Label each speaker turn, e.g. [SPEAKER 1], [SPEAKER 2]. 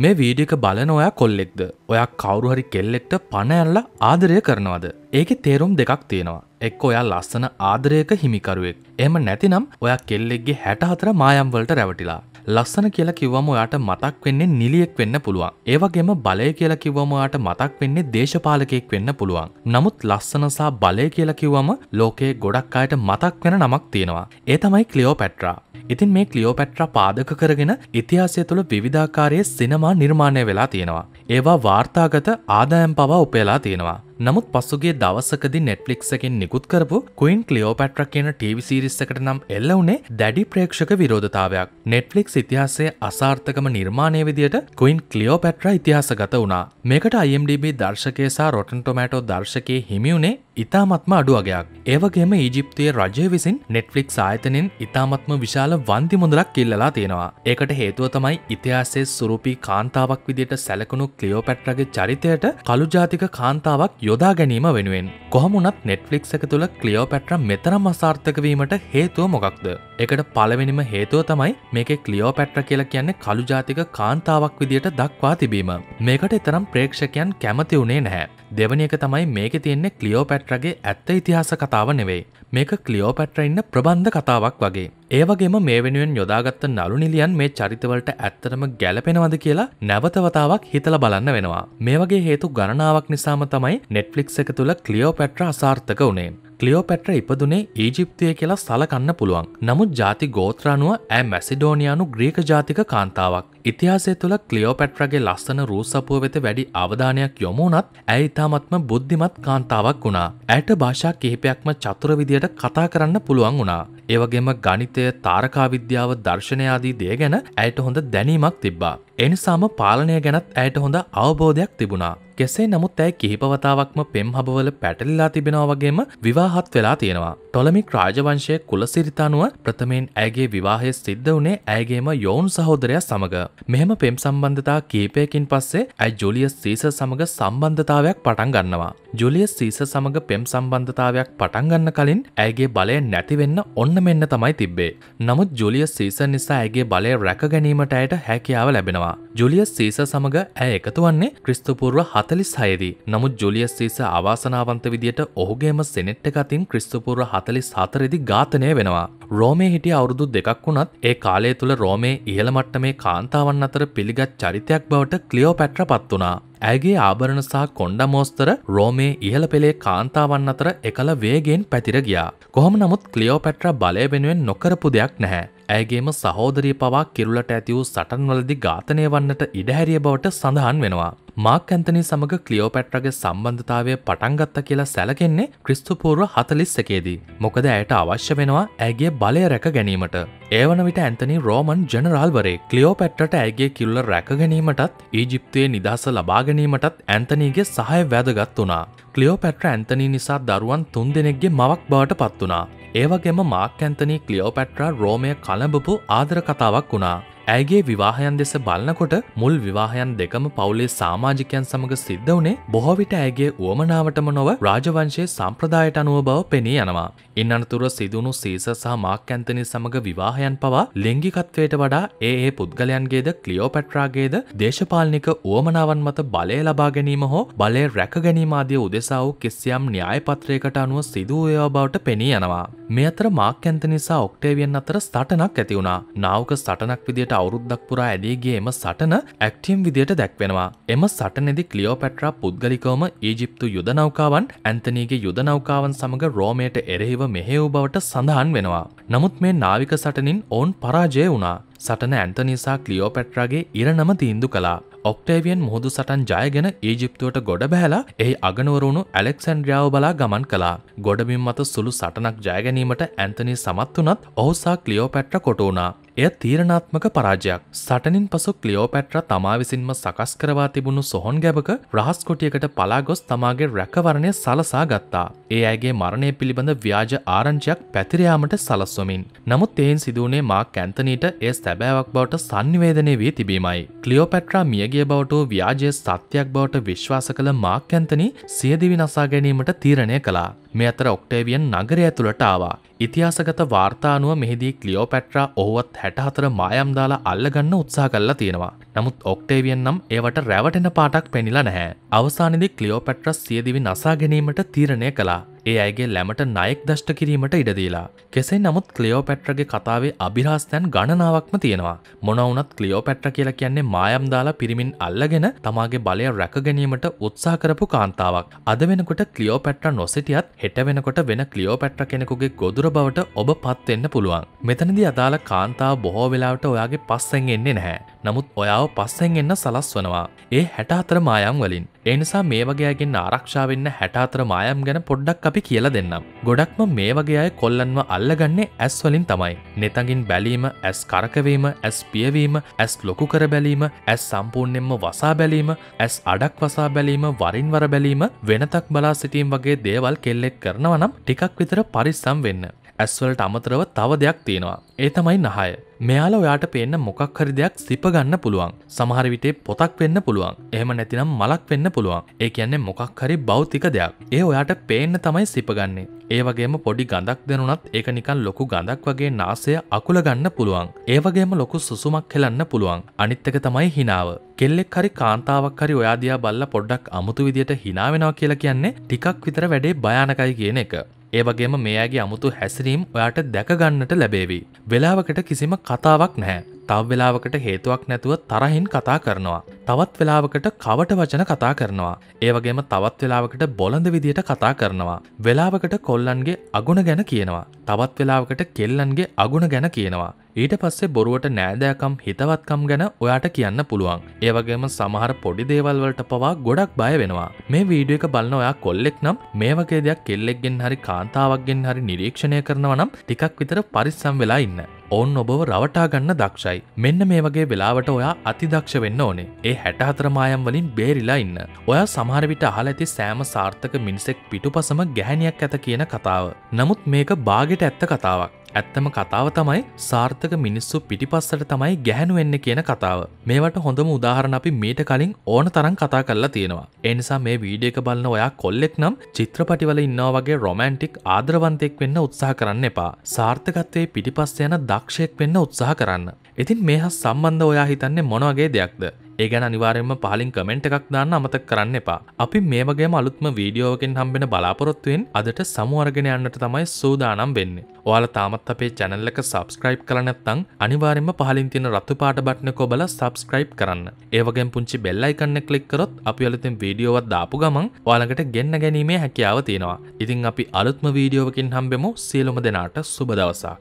[SPEAKER 1] මේ වීඩික බලන ඔයා කොල්ලෙක්ද ඔයා කවරුහරි කෙල්ලෙක්ට පණඇල්ල ආදරය කරනවාද ඒක තේරුම් දෙකක් තියෙනවා එක් ඔයා ලස්සන ආදරයක හිමිකරුවෙක් එම නැතිනම් ඔයා කෙල්ලෙක්ගේ හැටහතර මායම්වලට රැවටිලා ලස්සන කියලා කිව්වම ඔයාට මතක් වෙන්නේ නිලියෙක් වෙන්න පුළුවන්. ඒවගේම බලය කියලා කිව්වම ඔයාට මතක් වෙන්නේ දේශපාලකයෙක් වෙන්න පුළුවන්. නමුත් ලස්සන සහ බලය කියලා කිව්වම ලෝකයේ ගොඩක් අයට මතක් වෙන නමක් තියෙනවා. ඒ තමයි ක්ලියෝපැට්‍රා. ඉතින් මේ ක්ලියෝපැට්‍රා පාදක කරගෙන ඉතිහාසය තුළ විවිධාකාරයේ සිනමා නිර්මාණය වෙලා තියෙනවා. ඒවා වාර්තාගත ආදායම් පවා උපයලා තියෙනවා. නමුත් පසුගේ දවසකදි නෙට්ලික්ස එකෙන් නිකුත් කරපු කුයින් ලියෝපැට්‍ර කියන ටීවි සිරිස්සකට නම් එල්ල වුණේ දැඩි ප්‍රේක්ෂක විරෝධතාවයක් නෙට්ලික් ඉතිහාසේ අසාර්ථකම නිර්මාණය විදියට කුයින් ලියෝපැට්‍ර ඉතිහාසගත වුණා මේකට IMDB දර්ශකයසා රොටන්ටොමටෝ දර්ශකය හිමියුණේ ඉතාමත්ම අඩුවගයක් ඒවගේම ඊජිප්තිය රජය විසින් නෙට්ලික් ආයතනෙන් ඉතාමත්ම විශාල වන්දි මුදලක් ඉල්ලලා තියෙනවා ඒකට හේතුව තමයි ඉතිහාසේ සුරුපී කාන්තාවක් විදියට සැලකුණු ක්ලියෝපැට්‍රගේ චරිතයට කළු ජාතික කාන්තාවක් යොදා ගැනීම වෙනුවෙන් කොහමුණත් නෙට්ෆලික් එක තුළ කලියෝපැට්‍ර මෙතරම් අසාර්ථකවීමට හේතුව මොකක්ද. එකට පලවෙනිම හේතුව තමයි මේක කලියෝපැට්‍ර කියලා කියන්නේ කළු ජාතික කාන්තාවක් විදියට දක්වා තිබීම. මේකට එතරම් ප්‍රේක්ෂකයන් කැමති වුණේ නැහැ. දෙවනි එක තමයි මේක තියෙන්නේ කලියෝපැට්‍රගේ ඇත්ත ඉතිහාස කතාව නෙවෙයි. මේක කලියෝපැට්‍ර ඉන්න ප්‍රබන්ධ කතාවක් වගේ. ඒවගේම මේ වෙනුවෙන් යොදාගත්ත නලු නිලියන් මේ චරිතවලට ඇත්තටම ගැලපෙනවද කියලා නැවතවතාවක් හිතල බලන්න වෙනවා. මේ වගේ හේතු ගණනාවක් නිසාම තමයි නෙට්ෆලික් එක තුළ කලියෝ පැට්‍ර අසාර්ථක වනේ. ක්ලියෝපැට්‍ර ඉපදුනේ ඊජිප්තිය කියලා සලකන්න පුළුවන්. නමුත් ජාති ගෝත්‍රානුව ඇ මැසිඩෝනියානු ග්‍රීක ජාතික කාන්තාවක්. ඉතිහාසය තුළ ක්ලියෝපැට්‍රගේ ලස්සන රූසපුව වෙත වැඩි අවධානයක් යොමුනත් ඇය ඉතාමත්ම බුද්ධිමත් කාන්තාවක් වුණා. ඇයට භාෂා කිහිපයක්ම චතුර විදියට කතා කරන්න පුළුවන් වුණා. ඒවගේම ගණිතය තාරකාවිද්‍යාව දර්ශනයාදී දේ ගැන ඇයට හොඳ දැනීමක් තිබ්බා එනිසාම පාලනය ගැනත් ඇයට හොඳ අවබෝධයක් තිබුණා. කෙසේ නමුත් ඇයි කිහිපවතාවක්ම පෙම් හබවල පැටලිලා තිබෙනවා වගේම විවාහත් වෙලා තියෙනවා. ටොලමික් රාජවංශය කුලසිරිතනුව ප්‍රථමයෙන් ඇගේ විවාහය සිද්ධ වනේ ඇගේම යෝන් සහෝදරය සමඟ. මෙහෙම පෙම් සම්බන්ධතා කීපයකින් පස්සේ ඇයි ජුලියස් සීස සමඟ සම්බන්ධතාවයක් පටන් ගන්නවා. ජුලියස් සීස සමඟ පෙම් සම්බන්ධතාවයක් පටන්ගන්න කලින් ඇගේ බලය නැතිවෙන්න ඔන්න මෙන්න තමයි තිබ්බේ. නමුත් ජුලියස් සීස නිසා ඇගේ බලය රැක ගැනීමට ඇයට හැකියාව ලැබෙනවා. වෙනවා. ජුලියස් සීස සමඟ ඇය එකතු වන්නේ ක්‍රිස්තුපූර්ව හතලිස් හයදී. නමුත් ජුලියස් සීස අවාසනාවන්ත විදියට ඔහුගේම සෙනෙට්ට ගතින් ක්‍රිස්තුපූර්ව හතලිස් හතරදි ඝාතනය වෙනවා. රෝමේ හිටිය අවුරුදු දෙකක් වුණත් ඒ කාලය තුළ රෝමේ ඉහළ මට්ටමේ කාන්තාවන් අතර පිළිගත් චරිතයක් බවට ක්ලියෝ පැට්‍ර පත් වනා. ඇගේ ආභරණ සහ කොන්්ඩමෝස්තර රෝමේ ඉහළ පෙළේ කාන්තාවන් අතර එකළ වේගෙන් පැතිර ගියා. කොහොම නමුත් ක්ලියෝපැට්‍ර බලය වෙනුවෙන් නොකරපු දෙයක් නැහැ. ඇයගේම සහෝදරිය පවා කිරුලට ඇති වූ සටන්වලදි ඝාතනය වන්නට ඉඩහැරිය බවට සඳහන් වෙනවා. මාක් ඇන්තනි සමඟ ක්ලියෝපැට්‍රගේ සම්බන්ධතාවය පටන්ගත්ත කියලා සැලකෙන්නේ ක්‍රිස්තුපූර්ව හතලිස් එකේදී. මොකද ඇයට අවශ්‍ය වෙනවා ඇගේ බලය රැක ගැනීමට. ඒවන විට ඇන්තනි රෝමන් ජනරාල්වරේ කලියෝපැට්ට ඇගේ කිල්ල රැකගැනීමටත් ඊජිප්තයේ නිදහස ලබාගැනීමටත් ඇන්තනීගේ සහය වැදගත් වුණා. කලියෝපැට්‍ර ඇන්තනී නිසා දරුවන් තුන් දෙනෙක්ගේ මවක් බවට පත් වුණා. ඒවගේම මාක් ඇන්තනී කලියෝපැට්‍රා රෝමය කළඹපු ආදර කතාවක් වුණා. ඇගේ විවාහයන් දෙස බලන්නකොට මුල් විවාහයන් දෙකම පවුලේ සාමාජිකයන් සමඟ සිද්ධ වනේ බොහොවිට ඇගේ වුවමනාවටම නොව රාජවංශයේ සම්ප්‍රදායට අනුව බව පෙනී යනවා. ඉන් අනතුර සිදුණු සීස සහ මාක් ඇන්තනි සමඟ විවාහයන් පවා ලිංගිකත්වයට වඩා ඒ ඒ පුද්ගලයන්ගේද ක්ලියෝපැට්‍රාගේද දේශපාලනික වුවමනාවන් මත බලය ලබා ගැනීම හෝ බලය රැක ගැනීමාදිය උදෙසා වූ කිසියම් න්‍යායපත්‍රයකට අනුව සිදුවයෝ බවට පෙනී යනවා. මේ අතර මාක් ඇන්තනිසා ඔක්ටේවියන් අතර සටනක් ඇතිවුණා නාවක සටනක් විදියට විදියට අවුරුද්දක් පුරා ඇදීගේ එම සටන ඇක්ටියම් විදියට දැක්වෙනවා. එම සටනෙදි ක්ලියෝපැට්‍රා පුද්ගලිකවම ඊජිප්තු යුද නෞකාවන් ඇන්තනීගේ යුද නෞකාවන් සමඟ රෝමයට එරෙහිව මෙහෙව් බවට සඳහන් වෙනවා. නමුත් මේ නාවික සටනින් ඔවුන් පරාජය වුණා. සටන ඇන්තනිසා ක්ලියෝපැට්‍රාගේ ඉරණම තීන්දු කලා. ඔක්ටේවියන් මුහුදු සටන් ජයගෙන ඊජිප්තුවට ගොඩ බැහලා එහි අගනුවරුණු ඇලෙක්සන්ඩ්‍රියාව බලා ගමන් කලා. ගොඩබිම් මත සුළු සටනක් ජයගැනීමට ඇන්තනී සමත් වනත් ඔහුසා ක්ලියෝපැට්ට කොටුුණා. එය තීරණාත්මක පරාජයක්. සටනින් පසු ක්ලියෝපැට්‍ර තමා විසින්ම සකස් කරවා තිබුණු සොහොන් ගැබක රහස්කොටියකට පලාගොස් තමාගේ රැකවරණය සලසා ගත්තා. ඒ අයගේ මරණය පිළිබඳ ව්‍යාජ ආරංචියක් පැතිරයාමට සලස්වමින්. නමුත් එයින් සිදුවනේ මා කැන්තනීට ඒ සැබෑවක් බවට සංනිවේදනය වී තිබීමයි. ක්ලියෝපැට්‍රා මියගේ බවට ව්‍යාජය සත්‍යයක් බවට විශ්වාස කළ මාක් ඇන්තනි සියදිවි නසා ගැනීමට තීරණය කලා. මේ අතර ඔක්ටේවියන් නගරය ඇතුළට ආවා. ඉතිහාසගත වාර්තානුව මෙහිදී ක්ලියෝපැට්‍රා ඔහුවත් හැටහතර මායම් දාලා අල්ලගන්න උත්සා කල්ලා තියෙනවා. නමුත් ඔක්ටේවියන් නම් ඒවට රැවටෙන පාටක් පෙනිලා නැහැ. අවසානයේදී ක්ලියෝපැට්‍රා සියදිවි නසා ගැනීමට තීරණය කළා. ඒ අයගේ ලැමට නයෙක් දෂ්ට කිරීමට ඉඩදීලා. කෙසේ නමුත් කලියෝපැට්‍රගේ කතාවේ අභිරාස්තැන් ගණනාවක්ම තියෙනවා. මොනවුනත් කලියෝපැට්‍ර කියලා කියන්නේ මායම් දාලා පිරිමින් අල්ලගෙන තමාගේ බලය රැකගැනීමට උත්සා කරපු කාන්තාවක්. අද වෙනකොට කලියෝපැට්‍ර නොසිටියත් හෙට වෙනකොට වෙන කලියෝපැට්‍ර කෙනෙකුගේ ගොදුර බවට ඔබ පත්වෙන්න පුළුවන්. මෙතනදි අදාළ කාන්තාව බොහෝ වෙලාවට ඔයාගේ පස්සෙන් එන්නේ නැහැ. නමුත් ඔයාව පස්සෙන් එන්න සලස්වනවා ඒ හැටහතර මායම් වලින් එනිසා මේ වගේගෙන් ආරක්ෂාවෙන්න හැටහතර මායම් ගැන පොඩ්ඩක් අපි කියල දෙන්නම් ගොඩක්ම මේ වගේ අය කොල්ලන්ව අල්ලගන්නේ ඇස්වලින් තමයි නෙතඟින් බැලීම ඇස් කරකවීම ඇස් පියවීම ඇස් ලොකු කර බැලීම ඇස් සම්පූර්ණයෙන්ම වසා බැලීම ඇස් අඩක් වසා බැලීම වරින්වර බැලීම වෙනතක් බලා සිටීම් වගේ දේවල් කෙල්ලෙක් කරනවනම් ටිකක් විතර පරිස්සම් වෙන්න ඇස්වලට අමතරව තව දෙයක් තියෙනවා. ඒ තමයි නහය. මෙයාල ඔයාට පේන්න මොකක් හරි දෙයක් සිප ගන්න පුළුවන්. සමහර විටේ පොතක් වෙන්න පුළුවන්. එහෙම නැතිනම් මලක් වෙන්න පුළුවන්. ඒ කියන්නේ මොකක් හරි භෞතික දෙයක්. ඒ ඔයාට පේන්න තමයි සිපගන්නේ. ඒ වගේම පොඩි ගඳක් දෙනුනත් ඒක නිකන් ලොකු ගඳක් වගේ නාසය අකුල ගන්න පුළුවන්. ඒ වගේම ලොකු සුසුමක් හෙලන්න පුළුවන්. අනිත් එක තමයි හිනාව. කෙල්ලෙක් හරි කාන්තාවක් හරි ඔයා දිහා බල්ලා පොඩ්ඩක් අමුතු විදියට හිනා වෙනවා කියලා කියන්නේ ටිකක් විතර වැඩේ භයානකයි කියන එක. ඒවගේම මේ ඇගේ අමුතු හැසිරීම් ඔයාට දැකගන්නට ලැබේවි. වෙලාවකට කිසිම කතාවක් නැහැ. තව වෙලාවකට හේතුවක් නැතුව තරහින් කතා කරනවා. තවත් වෙලාවකට කවට වචන කතා කරනවා. ඒවගේම තවත් වෙලාවකට බොලඳ විදියට කතා කරනවා. වෙලාවකට කොල්ලන්ගේ අගුණ ගැන කියනවා. තවත් වෙලාවකට කෙල්ලන්ගේ අගුණ ගැන කියනවා. ඊට පස්සේ බොරුවට නෑදෑකම් හිතවත්කම් ගැන ඔයාට කියන්න පුළුවන්. ඒවගේම සමහර පොඩි දේවල්වලට පවා ගොඩක් බය වෙනවා. මේ වීඩියෝ එක බලන ඔයා කොල්ලෙක් නම් මේ වගේ දෙයක් කෙල්ලෙක්ගෙන් හරි කාන්තාවක්ගෙන් හරි නිරීක්ෂණය කරනවා නම් ටිකක් විතර පරිස්සම් වෙලා ඉන්න. ඔවුන් ඔබව රවටා ගන්න දක්ෂයි. මෙන්න මේ වගේ වෙලාවට ඔයා අතිදක්ෂ වෙන්න ඕනේ. ඒ හැට අතරමායම් වලින් බේරිලා ඉන්න. ඔයා සමහරවිට අහල ඇති සෑම සාර්ථක මිනිසෙක් පිටු පසම ගැහැනියක් ඇත කියන කතාව. නමුත් මේක බාගෙට ඇත්ත කතාවක්. ඇත්තම කතාව තමයි සාර්ථක මිනිස්සු පිටිපස්සට තමයි ගැහැනු වෙන්න කියන කතාව. මේවට හොඳම උදාහරණ අපි මීට කලින් ඕන තරම් කතා කරලා තියෙනවා. එනිසා මේ වීඩියක බලන ඔයා කොල්ලෙක් නම් චිත්‍රපටිවල ඉන්නවා වගේ රොමන්ටික් ආදරවන්තයෙක් වෙන්න උත්සාහ කරන්න එපා. සාර්ථකත්වයේ පිටිපස්ස යන දක්ෂයෙක් වෙන්න උත්සාහ කරන්න. ඉතින් මේ හා සම්බන්ධ ඔයා හිතන්නේ මොනවගේ දෙයක්ද? ඒ ගැන අනිවාරෙන්ම පහලින් කමෙන්ට් එකක් දාන්න අමත කරන්න එපා අපි මේ වගේම අලුත්ම වීඩියෝකින් හම්බෙන බලාපොරොත්තුවෙන් අදට සමුවර්ගෙන යන්නට තමයි සූදානම් වෙන්න ඔයාල තාමත් අපේ චැනල්ලක සබස්ක්‍රයිබ් කරනත්තං අනිවාරෙන්ම පහලින් තියෙන රත්තු පාට බට්න කොබල සබස්ක්‍රයිබ් කරන්න ඒවගෙන් පුංචි බෙල්ලයි කන්න කලික් කරොත් අපි අලුතින් වීඩියෝවත් දාපු ගමන් වාලඟට ගෙන්න්න ගැනීමේ හැකියාව තියෙනවා ඉතින් අපි අලුත්ම වීඩියෝවකින් හම්බෙමු සියලුම දෙනාට සුබදවසා